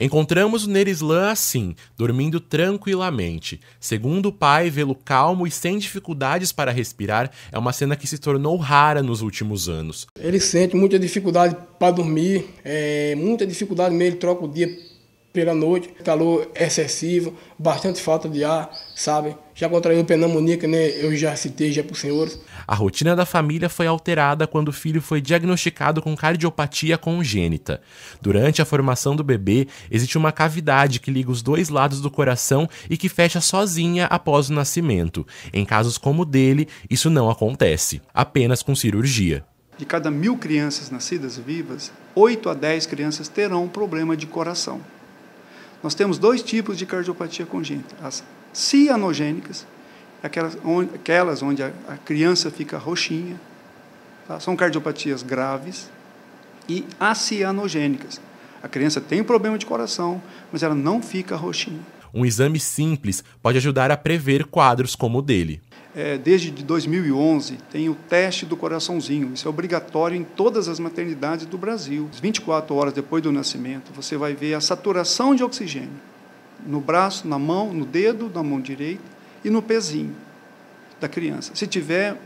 Encontramos o Nerislã assim, dormindo tranquilamente. Segundo o pai, vê-lo calmo e sem dificuldades para respirar é uma cena que se tornou rara nos últimos anos. Ele sente muita dificuldade para dormir, é, muita dificuldade mesmo, ele troca o dia pela noite, calor excessivo, bastante falta de ar, sabe? Já contraiu pneumonia, que nem eu já citei já para os senhores. A rotina da família foi alterada quando o filho foi diagnosticado com cardiopatia congênita. Durante a formação do bebê, existe uma cavidade que liga os dois lados do coração e que fecha sozinha após o nascimento. Em casos como o dele, isso não acontece, apenas com cirurgia. De cada mil crianças nascidas vivas, 8 a 10 crianças terão um problema de coração. Nós temos dois tipos de cardiopatia congênita: as cianogênicas, aquelas onde, aquelas onde a, a criança fica roxinha, tá? são cardiopatias graves, e as cianogênicas. A criança tem um problema de coração, mas ela não fica roxinha. Um exame simples pode ajudar a prever quadros como o dele é, desde 2011, tem o teste do coraçãozinho. Isso é obrigatório em todas as maternidades do Brasil. 24 horas depois do nascimento, você vai ver a saturação de oxigênio no braço, na mão, no dedo, na mão direita e no pezinho da criança. Se tiver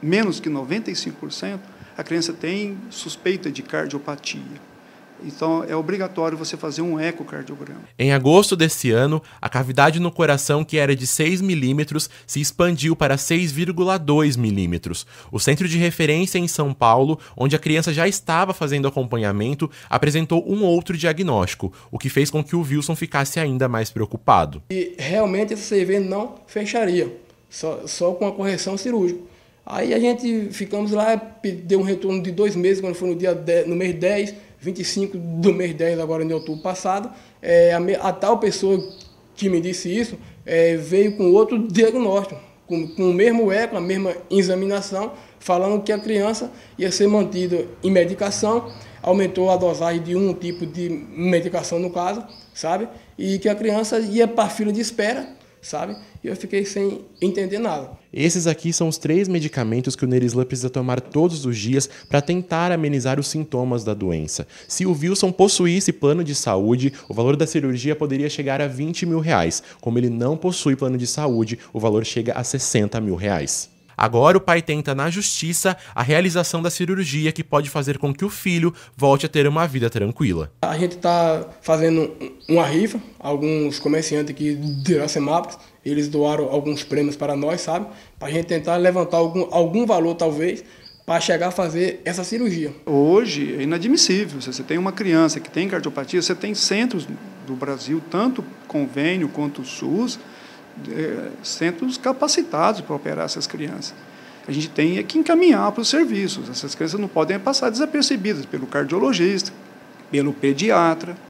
menos que 95%, a criança tem suspeita de cardiopatia. Então é obrigatório você fazer um ecocardiograma. Em agosto desse ano, a cavidade no coração, que era de 6 milímetros, se expandiu para 6,2 milímetros. O centro de referência é em São Paulo, onde a criança já estava fazendo acompanhamento, apresentou um outro diagnóstico, o que fez com que o Wilson ficasse ainda mais preocupado. E realmente esse CV não fecharia, só, só com a correção cirúrgica. Aí a gente ficamos lá, deu um retorno de dois meses, quando foi no, dia 10, no mês 10 25 do mês 10, agora de outubro passado, é, a, a, tal pessoa que me disse isso é, veio com outro diagnóstico, com, com o mesmo eco, a mesma examinação, falando que a criança ia ser mantida em medicação, aumentou a dosagem de um tipo de medicação no caso, sabe? E que a criança ia para a fila de espera sabe? E eu fiquei sem entender nada. Esses aqui são os três medicamentos que o Nerisla precisa tomar todos os dias para tentar amenizar os sintomas da doença. Se o Wilson possuísse plano de saúde, o valor da cirurgia poderia chegar a 20 mil reais. Como ele não possui plano de saúde, o valor chega a 60 mil reais. Agora o pai tenta na justiça a realização da cirurgia que pode fazer com que o filho volte a ter uma vida tranquila. A gente está fazendo uma rifa, alguns comerciantes aqui de Iracemápolis, eles doaram alguns prêmios para nós, sabe? Para a gente tentar levantar algum, algum valor, talvez, para chegar a fazer essa cirurgia. Hoje é inadmissível. Se você tem uma criança que tem cardiopatia, você tem centros do Brasil, tanto convênio quanto SUS, é, centros capacitados para operar essas crianças. A gente tem é que encaminhar para os serviços. Essas crianças não podem passar desapercebidas pelo cardiologista, pelo pediatra,